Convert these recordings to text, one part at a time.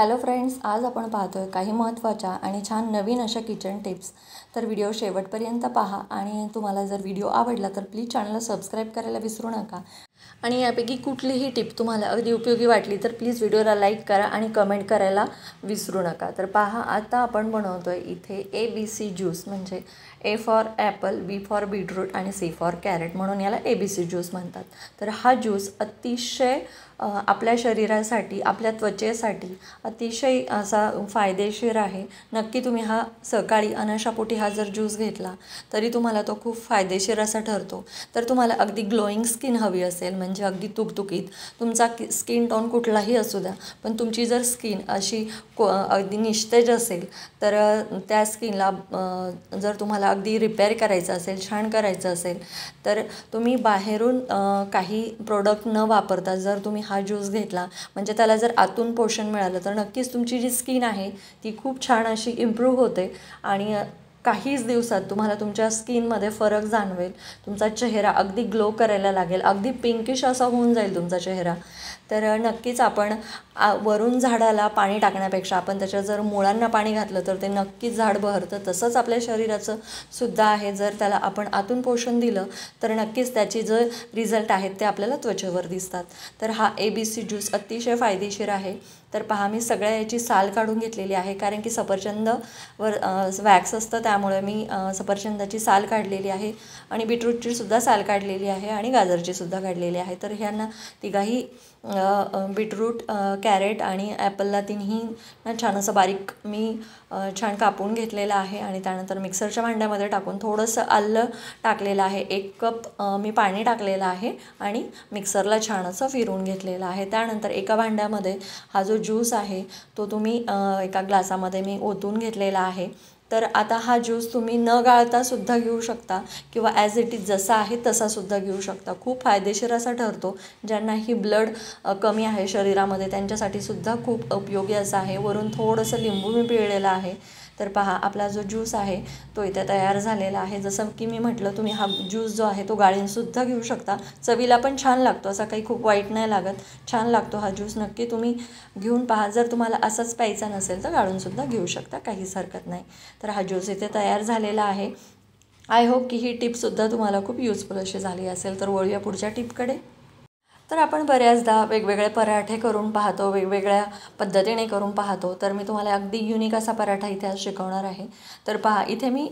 hello friends आज आपण पाहतोय काही महत्त्वाच्या आणि छान नवीन अशा किचन टिप्स तर व्हिडिओ शेवटपर्यंत पहा आणि तुम्हाला जर व्हिडिओ आवडला तर प्लीज चॅनलला सबस्क्राईब करायला विसरू नका आणि यापैकी कुठलीही टिप तुम्हाला अगदी उपयोगी वाटली तर प्लीज व्हिडिओला लाईक करा आणि कमेंट करायला विसरू नका तर पहा आता आपण बनवतो आहे इथे ए बी सी ज्यूस म्हणजे A for apple B for beetroot आणि सी फॉर कॅरेट म्हणून याला ए बी सी ज्यूस म्हणतात तर हा ज्यूस अतिशय आपल्या शरीरासाठी आपल्या त्वचेसाठी अतिशय असा फायदेशीर आहे नक्की तुम्ही हा सकाळी अनशापोटी हा जर ज्यूस घेतला तरी तुम्हाला तो खूप फायदेशीर असा ठरतो तर तुम्हाला अगदी ग्लोईंग स्किन हवी असेल म्हणजे अगदी तुकतुकीत तुमचा कि स्किन टोन कुठलाही असू द्या पण तुमची जर स्किन अशी को अगदी निस्तेज असेल तर त्या स्किनला जर तुम्हाला अगदी रिपेअर करायचं असेल छान करायचं असेल तर तुम्ही बाहेरून काही प्रोडक्ट न वापरता जर तुम्ही हा ज्यूस घेतला म्हणजे त्याला जर आतून पोषण मिळालं तर नक्कीच तुमची जी स्किन आहे ती खूप छान अशी इम्प्रूव्ह होते आणि काहीच दिवसात तुम्हाला तुमच्या स्किनमध्ये फरक जाणवेल तुमचा चेहरा अगदी ग्लो करायला लागेल अगदी पिंकिश असा होऊन जाईल तुमचा चेहरा तर नक्कीच आपण वरून झाडाला पाणी टाकण्यापेक्षा आपण त्याच्या जर मुळांना पाणी घातलं तर ते नक्कीच झाड बहरतं तसंच आपल्या शरीराचं सुद्धा आहे जर त्याला आपण आतून पोषण दिलं तर नक्कीच त्याची जे रिझल्ट आहेत ते आपल्याला त्वचेवर दिसतात तर हा ए बी सी ज्यूस अतिशय फायदेशीर आहे तर पहा मी सगळ्या याची साल काढून घेतलेली आहे कारण की सफरचंदवर वॅक्स असतं त्यामुळे मी सफरचंदाची साल काढलेली आहे आणि बीटरूटची सुद्धा साल काढलेली आहे आणि गाजरची सुद्धा काढलेली आहे तर ह्यांना तिघाही बीटरूट कॅरेट आणि ॲपलला तिन्ही छान असं बारीक मी छान कापून घेतलेलं आहे आणि त्यानंतर मिक्सरच्या भांड्यामध्ये टाकून थोडंसं आलं टाकलेलं आहे एक कप मी पाणी टाकलेलं आहे आणि मिक्सरला छान असं फिरून घेतलेलं आहे त्यानंतर एका भांड्यामध्ये हा जो ज्यूस आहे तो तुम्ही एका ग्लासामध्ये मी ओतून घेतलेला आहे तर आता हा ज्यूस तुम्ही न गाळता सुद्धा घेऊ शकता किंवा ॲज इट इज जसा आहे तसा सुद्धा घेऊ शकता खूप फायदेशीर असा ठरतो ज्यांना ही ब्लड कमी आहे शरीरामध्ये त्यांच्यासाठी सुद्धा खूप उपयोगी असा आहे वरून थोडंसं लिंबू मी पिळलेलं आहे तर पहा आपला जो ज्यूस आहे तो इथे तयार झालेला आहे जसं की मी म्हटलं तुम्ही हा ज्यूस जो आहे तो गाळीनसुद्धा घेऊ शकता चवीला पण छान लागतो असा काही खूप वाईट नाही लागत छान लागतो हा ज्यूस नक्की तुम्ही घेऊन पहा जर तुम्हाला असंच प्यायचा नसेल तर गाळूनसुद्धा घेऊ शकता काहीच हरकत नाही तर हा ज्यूस इथे तयार झालेला आहे आय होप की ही टिपसुद्धा तुम्हाला खूप युजफुल अशी झाली असेल तर वळूया पुढच्या टिपकडे तर आपण बऱ्याचदा वेगवेगळे पराठे करून पाहतो वेगवेगळ्या पद्धतीने करून पाहतो तर मी तुम्हाला अगदी युनिक असा पराठा इथे आज शिकवणार आहे तर पहा इथे मी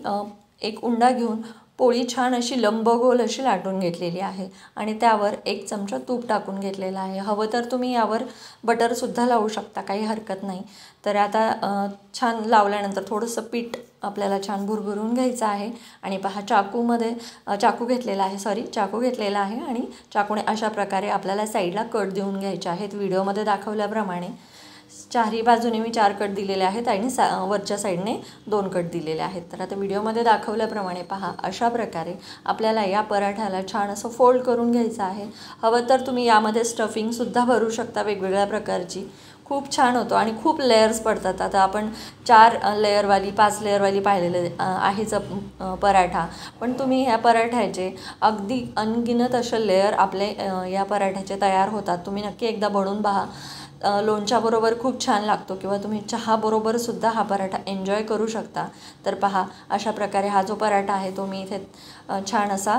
एक उंडा घेऊन पोळी छान अशी लंबगोल अशी लाटून घेतलेली आहे आणि त्यावर एक चमचा तूप टाकून घेतलेला आहे हवं तर तुम्ही यावर बटरसुद्धा लावू शकता काही हरकत नाही तर आता छान लावल्यानंतर थोडंसं पीठ आपल्याला छान भुरभुरून घ्यायचं आहे आणि पहा चाकूमध्ये चाकू घेतलेला आहे सॉरी चाकू घेतलेला आहे आणि चाकूने अशा प्रकारे आपल्याला साईडला कट देऊन घ्यायचे आहेत व्हिडिओमध्ये दाखवल्याप्रमाणे चारही बाजूने मी चार कट दिलेले आहेत आणि सा वरच्या साईडने दोन कट दिलेले आहेत तर आता व्हिडिओमध्ये दाखवल्याप्रमाणे पहा अशा प्रकारे आपल्याला या पराठ्याला छान असं फोल्ड करून घ्यायचं आहे हवं तर तुम्ही यामध्ये स्टफिंगसुद्धा भरू शकता वेगवेगळ्या प्रकारची खूप छान होतो आणि खूप लेयर्स पडतात आता आपण चार लेयरवाली पाच लेयरवाली पाहिलेले आहेच पराठा पण तुम्ही ह्या पराठ्याचे अगदी अनगिनत असे लेयर आपले या पराठ्याचे तयार होतात तुम्ही नक्की एकदा बनवून पहा लोणच्याबरोबर खूप छान लागतो किंवा तुम्ही चहाबरोबरसुद्धा हा पराठा एन्जॉय करू शकता तर पहा अशा प्रकारे हा जो पराठा आहे तो मी इथे छान असा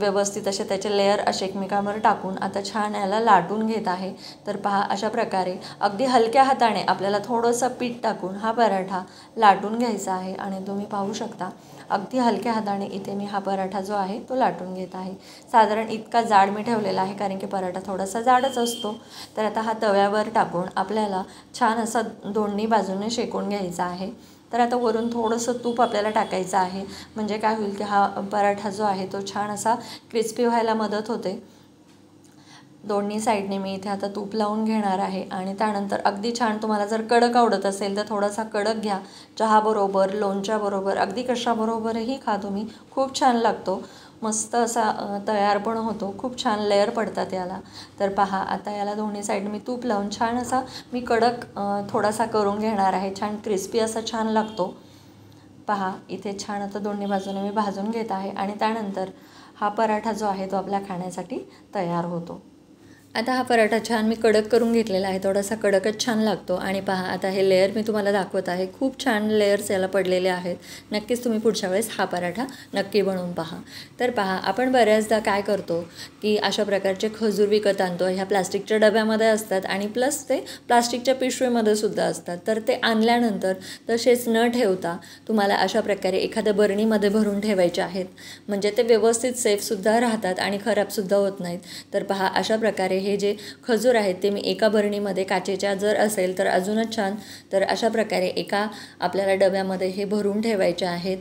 व्यवस्थित असे त्याचे लेअर असे एकमेकांवर टाकून आता छान याला लाटून घेत आहे तर पहा अशा प्रकारे अगदी हलक्या हाताने आपल्याला थोडंसं पीठ टाकून हा पराठा लाटून घ्यायचा आहे आणि तुम्ही पाहू शकता अगदी हलक्या हाताने इथे मी हा पराठा जो आहे तो लाटून घेत आहे साधारण इतका जाड मी ठेवलेला आहे कारण की पराठा थोडासा जाडच असतो तर आता हा तव्यावर टाकून आपल्याला छान असा दोन्ही बाजूने शेकून घ्यायचा आहे तर आता वरून थोडंसं तूप आपल्याला टाकायचं आहे म्हणजे काय होईल की हा पराठा जो आहे तो छान असा क्रिस्पी व्हायला मदत होते दोन्ही साईडने मी इथे आता तूप लावून घेणार आहे आणि त्यानंतर अगदी छान तुम्हाला जर कडक आवडत असेल तर थोडासा कडक घ्या चहाबरोबर लोणच्याबरोबर अगदी कशाबरोबरही खा तुम्ही खूप छान लागतो मस्त असा तयार पण होतो खूप छान लेअर पडतात याला तर पहा आता याला दोन्ही साईड मी तूप लावून छान असा मी कडक थोडासा करून घेणार आहे छान क्रिस्पी असा छान लागतो पहा इथे छान आता दोन्ही बाजूने मी भाजून घेत आहे आणि त्यानंतर हा पराठा जो आहे तो आपल्या खाण्यासाठी तयार होतो आता हा पराठा छान मी कडक करून घेतलेला आहे थोडासा कडकच छान लागतो आणि पहा आता हे लेअर मी तुम्हाला दाखवत आहे खूप छान लेअर्स याला पडलेले आहेत नक्कीच तुम्ही पुढच्या वेळेस हा पराठा नक्की बनवून पहा तर पहा आपण बऱ्याचदा काय करतो की अशा प्रकारचे खजूर विकत आणतो ह्या प्लास्टिकच्या डब्यामध्ये असतात आणि प्लस ते प्लास्टिकच्या पिशवीमध्ये सुद्धा असतात तर ते आणल्यानंतर तसेच न ठेवता तुम्हाला अशा प्रकारे एखाद्या बरणीमध्ये भरून ठेवायचे आहेत म्हणजे ते व्यवस्थित सेफसुद्धा राहतात आणि खराबसुद्धा होत नाहीत तर पहा अशा प्रकारे हे जे खजूर आहेत ते मी एका भरणीमध्ये काचेच्या जर असेल तर अजूनच छान तर अशा प्रकारे एका आपल्याला डब्यामध्ये हे भरून ठेवायचे आहेत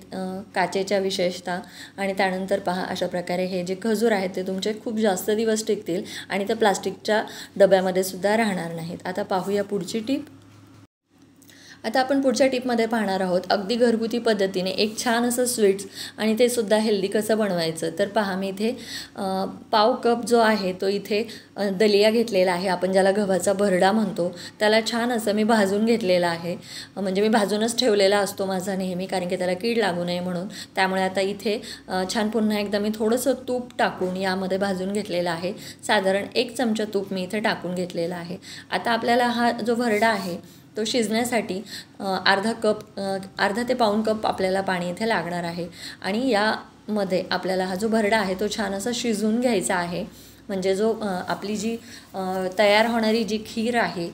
काचेच्या विशेषतः आणि त्यानंतर पहा अशा प्रकारे हे जे खजूर आहेत ते तुमचे खूप जास्त दिवस टिकतील आणि ते प्लास्टिकच्या डब्यामध्ये सुद्धा राहणार नाहीत आता पाहूया पुढची टीप आता आपण पुढच्या टिपमध्ये पाहणार आहोत अगदी घरगुती पद्धतीने एक छान असं स्वीट्स आणि ते सुद्धा हेल्दी कसं बनवायचं तर पहा मी इथे पाव कप जो आहे तो इथे दलिया घेतलेला आहे आपण ज्याला गव्हाचा भरडा म्हणतो त्याला छान असं मी भाजून घेतलेलं आहे म्हणजे मी भाजूनच ठेवलेला असतो माझा नेहमी कारण की त्याला कीड लागू नये म्हणून त्यामुळे आता इथे छान पुन्हा एकदा मी थोडंसं तूप टाकून यामध्ये भाजून घेतलेलं आहे साधारण एक चमचा तूप मी इथे टाकून घेतलेला आहे आता आपल्याला हा जो भरडा आहे तो शिजण्यासाठी अर्धा कप अर्धा ते पाऊन कप आपल्याला पाणी इथे लागणार आहे आणि यामध्ये आपल्याला हा जो भरडा आहे तो छान असा शिजवून घ्यायचा आहे म्हणजे जो आपली जी तयार होणारी जी खीर आहे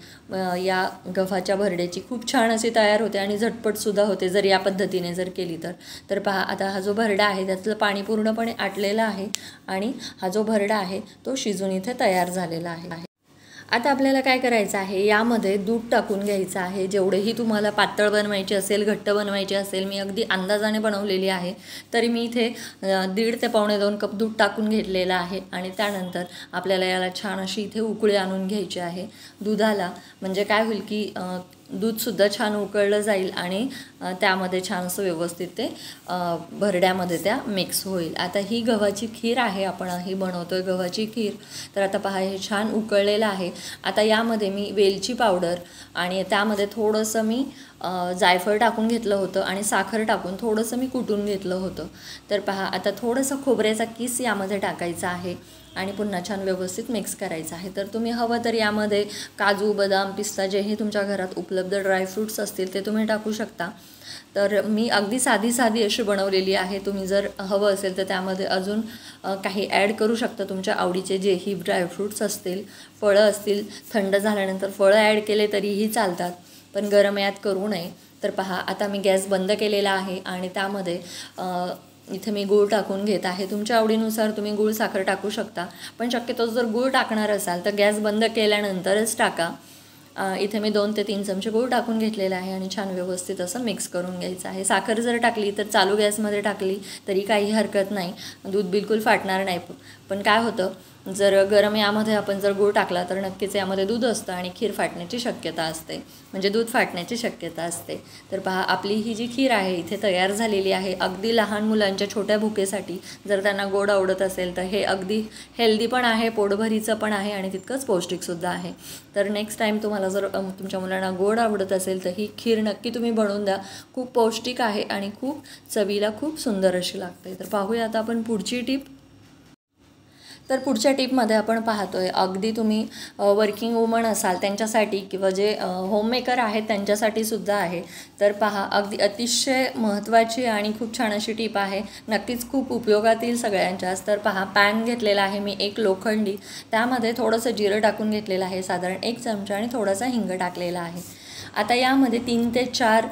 या गव्हाच्या भरड्याची खूप छान अशी तयार होते आणि झटपटसुद्धा होते जर या पद्धतीने जर केली तर तर पहा आता हा जो भरडा आहे त्यातलं पाणी पूर्णपणे आटलेलं आहे आणि हा जो भरडा आहे तो शिजून इथे तयार झालेला आहे आता आपल्याला काय करायचं आहे यामध्ये दूध टाकून घ्यायचं आहे जेवढेही तुम्हाला पातळ बनवायचे असेल घट्ट बनवायचे असेल मी अगदी अंदाजाने बनवलेली आहे तरी मी इथे दीड ते पावणे दोन कप दूध टाकून घेतलेलं आहे आणि त्यानंतर आपल्याला याला छान अशी इथे उकळी आणून घ्यायची आहे दुधाला म्हणजे काय होईल की दूधसुद्धा छान उकळलं जाईल आणि त्यामध्ये छान असं व्यवस्थित ते भरड्यामध्ये त्या मिक्स होईल आता ही गव्हाची खीर आहे आपण ही बनवतो आहे गव्हाची खीर तर आता पहा हे छान उकळलेलं आहे आता यामध्ये मी वेलची पावडर आणि त्यामध्ये थोडंसं मी जायफळ टाकून घेतलं होतं आणि साखर टाकून थोडंसं मी कुटून घेतलं होतं तर पहा आता थोडंसं खोबऱ्याचा किस यामध्ये टाकायचा आहे आणि पुन्हा छान व्यवस्थित मिक्स करायचं आहे तर तुम्ही हवं तर यामध्ये काजू बदाम पिस्ता जेही तुमच्या घरात उपलब्ध ड्रायफ्रूट्स असतील ते तुम्ही टाकू शकता तर मी अगदी साधी साधी अशी बनवलेली आहे तुम्ही जर हवं असेल तर त्यामध्ये अजून काही ॲड करू शकता तुमच्या आवडीचे जेही ड्रायफ्रूट्स असतील फळं असतील थंड झाल्यानंतर फळं ॲड केले तरीही चालतात पण गरम यात करू नये तर पहा आता मी गॅस बंद केलेला आहे आणि त्यामध्ये इथे मी गूळ टाकून घेत आहे तुमच्या आवडीनुसार तुम्ही गूळ साखर टाकू शकता पण शक्यतो जर गूळ टाकणार असाल तर गॅस बंद केल्यानंतरच टाका इथे मी दोन ते तीन चमचे गूळ टाकून घेतलेला आहे आणि छान व्यवस्थित असं मिक्स करून घ्यायचं आहे साखर जर टाकली तर चालू गॅसमध्ये टाकली तरी काही हरकत नाही दूध बिलकुल फाटणार नाही पण काय होतं जर गरम यामध्ये आपण जर गूळ टाकला तर नक्कीच यामध्ये दूध असतं आणि खीर फाटण्याची शक्यता असते म्हणजे दूध फाटण्याची शक्यता असते तर पहा आपली ही जी खीर आहे इथे तयार झालेली आहे अगदी लहान मुलांच्या छोट्या भुकेसाठी जर त्यांना गोड आवडत असेल तर हे अगदी हेल्दी पण आहे पोटभरीचं पण आहे आणि तितकंच पौष्टिकसुद्धा आहे तर नेक्स्ट टाईम तुम्हाला जर तुमच्या मुलांना गोड आवडत असेल तर ही खीर नक्की तुम्ही बनवून द्या खूप पौष्टिक आहे आणि खूप चवीला खूप सुंदर अशी लागते तर पाहूया आता आपण पुढची टीप तर पुढच्या टिपमध्ये आपण पाहतोय अगदी तुम्ही वर्किंग वुमन असाल त्यांच्यासाठी किंवा जे होममेकर आहेत त्यांच्यासाठी सुद्धा आहे तर पहा अगदी अतिशय महत्त्वाची आणि खूप छान अशी टीप आहे नक्कीच खूप उपयोगातील सगळ्यांच्याच तर पहा पॅन घेतलेला आहे मी एक लोखंडी त्यामध्ये थोडंसं जिरं टाकून घेतलेलं आहे साधारण एक चमचा आणि थोडासा हिंग टाकलेला आहे आता यामध्ये तीन ते चार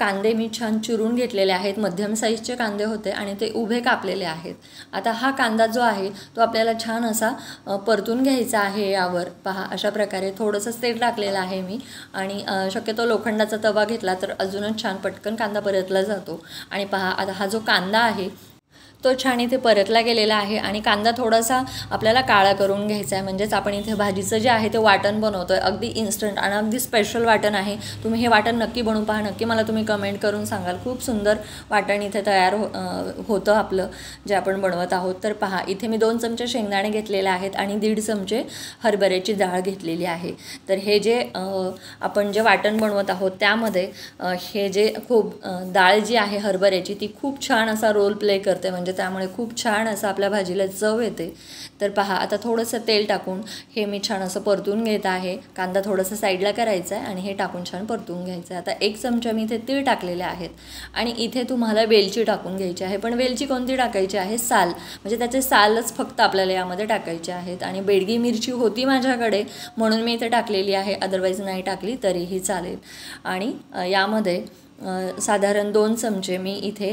कांदे मी छान चिरून घेतलेले आहेत मध्यम साईजचे कांदे होते आणि ते उभे कापलेले आहेत आता हा कांदा जो आहे तो आपल्याला छान असा परतून घ्यायचा आहे यावर पहा अशा प्रकारे थोडंसं तेल टाकलेलं आहे मी आणि शक्यतो लोखंडाचा तवा घेतला तर अजूनच छान पटकन कांदा परतला जातो आणि पहा आता हा जो कांदा आहे तो छान इथे परतला गेलेला आहे आणि कांदा थोडासा आपल्याला काळा करून घ्यायचा आहे म्हणजेच आपण इथे भाजीचं जे आहे ते वाटण बनवतो आहे अगदी इन्स्टंट आणि अगदी स्पेशल वाटण आहे तुम्ही हे वाटण नक्की बनवू पहा नक्की मला तुम्ही कमेंट करून सांगाल खूप सुंदर वाटण इथे तयार हो होतं आपलं जे आपण बनवत आहोत तर पहा इथे मी दोन चमचे शेंगदाणे घेतलेले आहेत आणि दीड चमचे हरभऱ्याची डाळ घेतलेली आहे तर हे जे आपण जे वाटण बनवत आहोत त्यामध्ये हे जे खूप डाळ जी आहे हरभऱ्याची ती खूप छान असा रोल प्ले करते म्हणजे म्हणजे त्यामुळे खूप छान असं आपल्या भाजीला चव येते तर पहा आता थोडंसं तेल टाकून हे मी छान असं परतून घेत आहे कांदा थोडंसं साईडला करायचा आहे आणि हे टाकून छान परतून घ्यायचं आहे आता एक चमचा मी इथे तीळ टाकलेले आहेत आणि इथे तुम्हाला वेलची टाकून घ्यायची आहे पण वेलची कोणती टाकायची आहे साल म्हणजे त्याचे सालच फक्त आपल्याला यामध्ये टाकायचे आहेत आणि बेडगी मिरची होती माझ्याकडे म्हणून मी इथे टाकलेली आहे अदरवाईज नाही टाकली तरीही चालेल आणि यामध्ये साधारण दोन चमचे मी इथे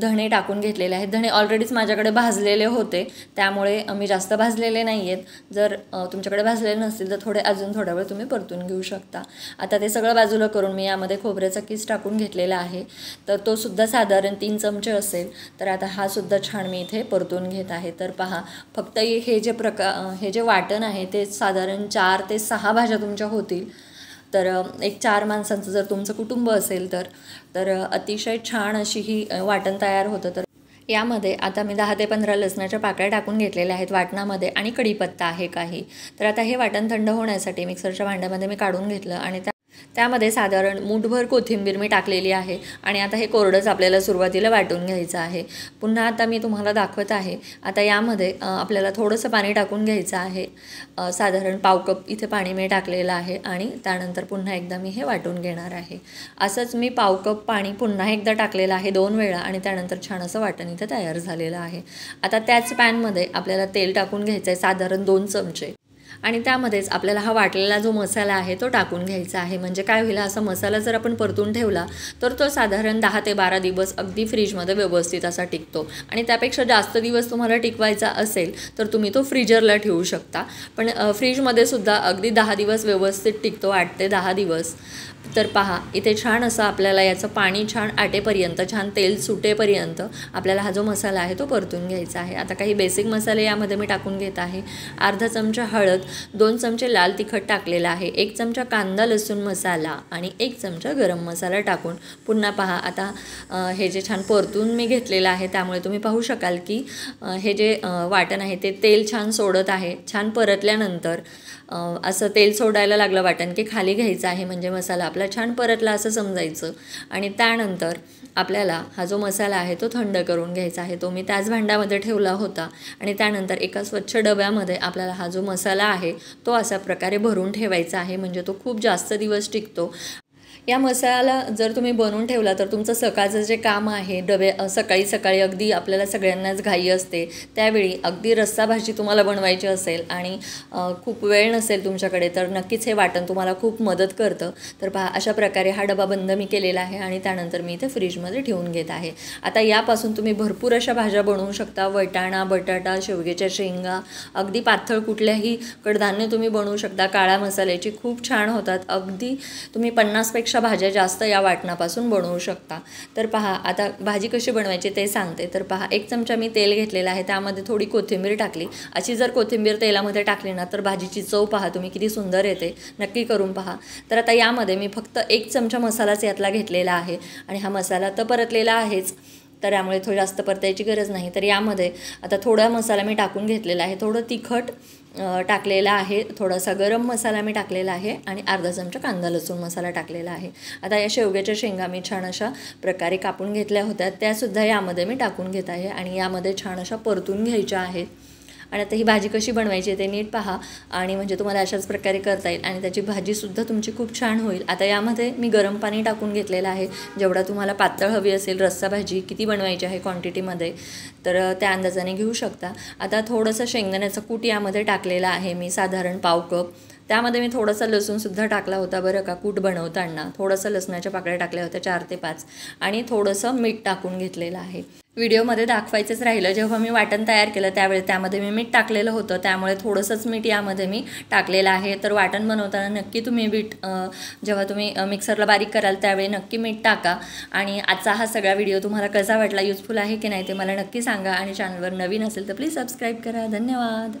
धणे टाकून घेतलेले आहेत धणे ऑलरेडीच माझ्याकडे भाजलेले होते त्यामुळे मी जास्त भाजलेले नाही आहेत जर तुमच्याकडे भाजलेले नसतील तर थोडे अजून थोडा वेळ तुम्ही परतून घेऊ शकता आता ते सगळं बाजूला करून मी यामध्ये खोबऱ्याचा किस टाकून घेतलेला आहे तर तो सुद्धा साधारण तीन चमचे असेल तर आता हा सुद्धा छान मी इथे परतून घेत आहे तर पहा फक्त हे जे प्रका हे जे वाटण आहे ते साधारण चार ते सहा भाज्या तुमच्या होतील तर एक चार माणसांचं जर तुमचं कुटुंब असेल तर तर अतिशय छान अशी ही वाटण तयार होतं तर यामध्ये आता मी दहा ते पंधरा लसणाच्या पाकळ्या टाकून घेतलेल्या आहेत वाटणामध्ये आणि कढीपत्ता आहे काही तर आता हे वाटण थंड होण्यासाठी मिक्सरच्या भांड्यामध्ये मी काढून घेतलं आणि त्यामध्ये साधारण मुठभर कोथिंबीर मी टाकलेली आहे आणि आता हे कोरडंच आपल्याला सुरुवातीला वाटून घ्यायचं आहे पुन्हा आता मी तुम्हाला दाखवत आहे आता यामध्ये आपल्याला थोडंसं पाणी टाकून घ्यायचं आहे साधारण पावकप कप इथे पाणी मी टाकलेलं आहे आणि त्यानंतर पुन्हा एकदा मी हे वाटून घेणार आहे असंच मी पावकप कप पाणी पुन्हा एकदा टाकलेलं आहे दोन वेळा आणि त्यानंतर छान असं वाटण इथे तयार झालेलं आहे आता त्याच पॅनमध्ये आपल्याला तेल टाकून घ्यायचं आहे साधारण दोन चमचे आणि त्यामध्येच आपल्याला हा वाटलेला जो मसाला आहे तो टाकून घ्यायचा आहे म्हणजे काय होईल असा मसाला जर आपण परतून ठेवला तर तो साधारण दहा ते बारा दिवस अगदी फ्रीजमध्ये व्यवस्थित असा टिकतो आणि त्यापेक्षा जास्त दिवस तुम्हाला टिकवायचा असेल तर तुम्ही तो फ्रीजरला ठेवू शकता पण फ्रीजमध्ये सुद्धा अगदी दहा दिवस व्यवस्थित टिकतो आठ ते दहा दिवस तर पहा इथे छान असं आपल्याला याचं पाणी छान आटेपर्यंत छान तेल सुटेपर्यंत आपल्याला हा जो मसाला आहे तो परतून घ्यायचा आहे आता काही बेसिक मसाले यामध्ये मी टाकून घेत आहे अर्धा चमचा हळद दोन चमचे लाल तिखट टाकलेलं आहे एक चमचा कांदा लसूण मसाला आणि एक चमचा गरम मसाला टाकून पुन्हा पहा आता हे जे छान परतून मी घेतलेलं आहे त्यामुळे तुम्ही पाहू शकाल की हे जे वाटण आहे ते तेल छान सोडत आहे छान परतल्यानंतर असं तेल सोडायला लागलं वाटण की खाली घ्यायचं आहे म्हणजे मसाला आपला छान परतला असं समजायचं आणि त्यानंतर आपल्याला हा जो मसाला आहे तो थंड करून घ्यायचा आहे तो मी त्याच भांड्यामध्ये ठेवला होता आणि त्यानंतर एका स्वच्छ डब्यामध्ये आपल्याला हा जो मसाला आहे तो अशा प्रकारे भरून ठेवायचा आहे म्हणजे तो खूप जास्त दिवस टिकतो या मसाला जर तुम्ही बनवून ठेवला तर तुमचं सकाळचं जे काम आहे डबे सकाळी सकाळी अगदी आपल्याला सगळ्यांनाच घाई असते त्यावेळी अगदी रस्सा भाजी तुम्हाला बनवायची असेल आणि खूप वेळ नसेल तुमच्याकडे तर नक्कीच हे वाटण तुम्हाला खूप मदत करतं तर पहा अशा प्रकारे हा डबा बंद मी केलेला आहे आणि त्यानंतर मी इथे फ्रीजमध्ये ठेवून घेत आहे आता यापासून तुम्ही भरपूर अशा भाज्या बनवू शकता वटाणा बटाटा शेवग्याच्या शेंगा अगदी पाथळ कुठल्याही कडधान्य तुम्ही बनवू शकता काळ्या मसाल्याची खूप छान होतात अगदी तुम्ही पन्नासपेक्षा अशा भाज्या जास्त या वाटणापासून बनवू शकता तर पहा आता भाजी कशी बनवायची ते सांगते तर पहा एक चमचा मी तेल घेतलेला आहे त्यामध्ये थोडी कोथिंबीर टाकली अशी जर कोथिंबीर तेलामध्ये टाकली ना तर भाजीची चव पहा तुम्ही किती सुंदर येते नक्की करून पहा तर आता यामध्ये मी फक्त एक चमचा मसालाच यातला घेतलेला आहे आणि हा मसाला तर परतलेला आहेच तर यामुळे थोडं जास्त परतायची गरज नाही तर यामध्ये आता थोडा मसाला मी टाकून घेतलेला आहे थोडं तिखट टाकलेला आहे थोडासा गरम मसाला मी टाकलेला आहे आणि अर्धा चमचा कांदा लसूण मसाला टाकलेला आहे आता या शेवग्याच्या शेंगा मी छान अशा प्रकारे कापून घेतल्या होत्या त्यासुद्धा यामध्ये मी टाकून घेत आहे आणि यामध्ये छान अशा परतून घ्यायच्या आहेत आणि आता ही भाजी कशी बनवायची ते नीट पहा आणि म्हणजे तुम्हाला अशाच प्रकारे करता येईल आणि त्याची भाजीसुद्धा तुमची खूप छान होईल आता यामध्ये मी गरम पाणी टाकून घेतलेलं आहे जेवढा तुम्हाला पातळ हवी असेल रस्सा भाजी किती बनवायची आहे क्वांटिटीमध्ये तर त्या अंदाजाने घेऊ शकता आता थोडंसं शेंगदाण्याचं कूट यामध्ये टाकलेलं आहे मी साधारण पाव कप त्यामध्ये मी थोडंसं लसूणसुद्धा टाकला होता बरं का कूट बनवताना थोडंसं लसणाच्या पाकळ्या टाकल्या होत्या चार ते पाच आणि थोडंसं मीठ टाकून घेतलेलं आहे व्हिडिओमध्ये दाखवायचंच राहिलं जेव्हा मी वाटण तयार केलं त्यावेळी त्यामध्ये मी मीठ टाकलेलं होतं त्यामुळे थोडंसंच मीठ यामध्ये मी टाकलेलं आहे तर वाटण बनवताना नक्की तुम्ही मीठ जेव्हा तुम्ही मिक्सरला बारीक कराल त्यावेळी नक्की मीठ टाका आणि आजचा हा सगळा व्हिडिओ तुम्हाला कसा वाटला युजफुल आहे की नाही ते मला नक्की सांगा आणि चॅनलवर नवीन असेल तर प्लीज सबस्क्राईब करा धन्यवाद